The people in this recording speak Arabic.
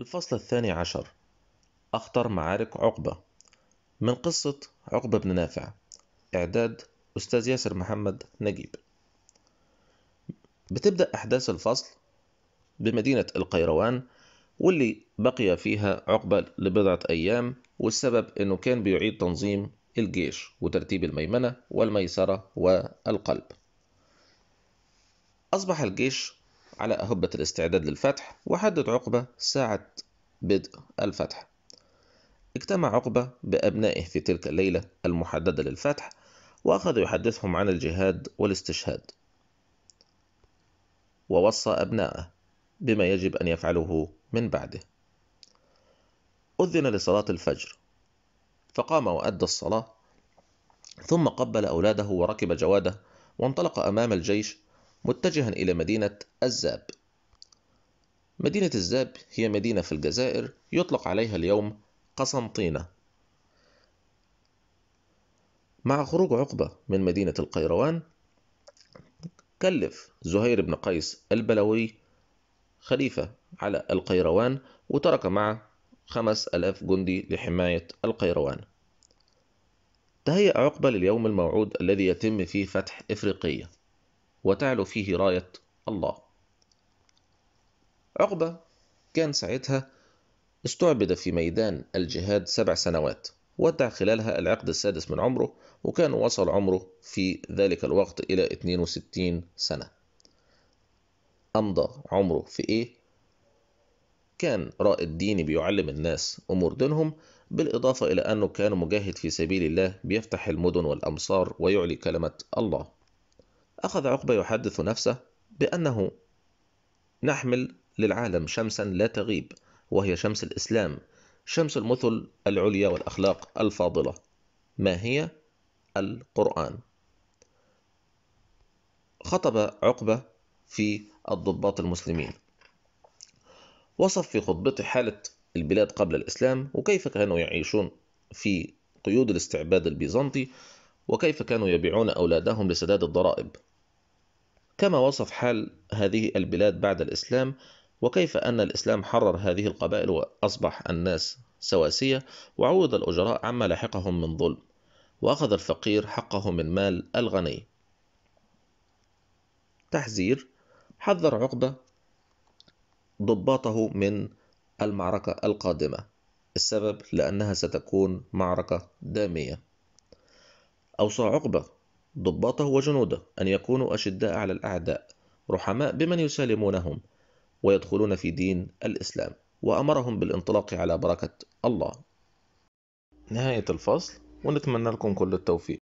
الفصل الثاني عشر أخطر معارك عقبة من قصة عقبة بن نافع إعداد أستاذ ياسر محمد نجيب بتبدأ أحداث الفصل بمدينة القيروان واللي بقي فيها عقبة لبضعة أيام والسبب أنه كان بيعيد تنظيم الجيش وترتيب الميمنة والميسرة والقلب أصبح الجيش على أهبة الاستعداد للفتح وحدد عقبة ساعة بدء الفتح اجتمع عقبة بأبنائه في تلك الليلة المحددة للفتح وأخذ يحدثهم عن الجهاد والاستشهاد ووصى أبناءه بما يجب أن يفعله من بعده أذن لصلاة الفجر فقام وأدى الصلاة ثم قبل أولاده وركب جواده وانطلق أمام الجيش متجها إلى مدينة الزاب مدينة الزاب هي مدينة في الجزائر يطلق عليها اليوم قسنطينة مع خروج عقبة من مدينة القيروان كلف زهير بن قيس البلوي خليفة على القيروان وترك معه خمس ألاف جندي لحماية القيروان تهيأ عقبة لليوم الموعود الذي يتم فيه فتح إفريقية وتعلو فيه راية الله عقبة كان ساعتها استعبد في ميدان الجهاد سبع سنوات ودع خلالها العقد السادس من عمره وكان وصل عمره في ذلك الوقت إلى 62 سنة أمضى عمره في إيه؟ كان رائد ديني بيعلم الناس أمور دينهم بالإضافة إلى أنه كان مجاهد في سبيل الله بيفتح المدن والأمصار ويعلي كلمة الله أخذ عقبة يحدث نفسه بأنه نحمل للعالم شمسا لا تغيب وهي شمس الإسلام شمس المثل العليا والأخلاق الفاضلة ما هي القرآن خطب عقبة في الضباط المسلمين وصف في خطبته حالة البلاد قبل الإسلام وكيف كانوا يعيشون في قيود الاستعباد البيزنطي وكيف كانوا يبيعون أولادهم لسداد الضرائب كما وصف حال هذه البلاد بعد الإسلام وكيف أن الإسلام حرر هذه القبائل وأصبح الناس سواسية وعوض الأجراء عما لحقهم من ظلم وأخذ الفقير حقه من مال الغني تحذير حذر عقبة ضباطه من المعركة القادمة السبب لأنها ستكون معركة دامية أوصى عقبة ضباطه وجنوده أن يكونوا أشداء على الأعداء رحماء بمن يسالمونهم ويدخلون في دين الإسلام وأمرهم بالانطلاق على بركة الله نهاية الفصل ونتمنى لكم كل التوفيق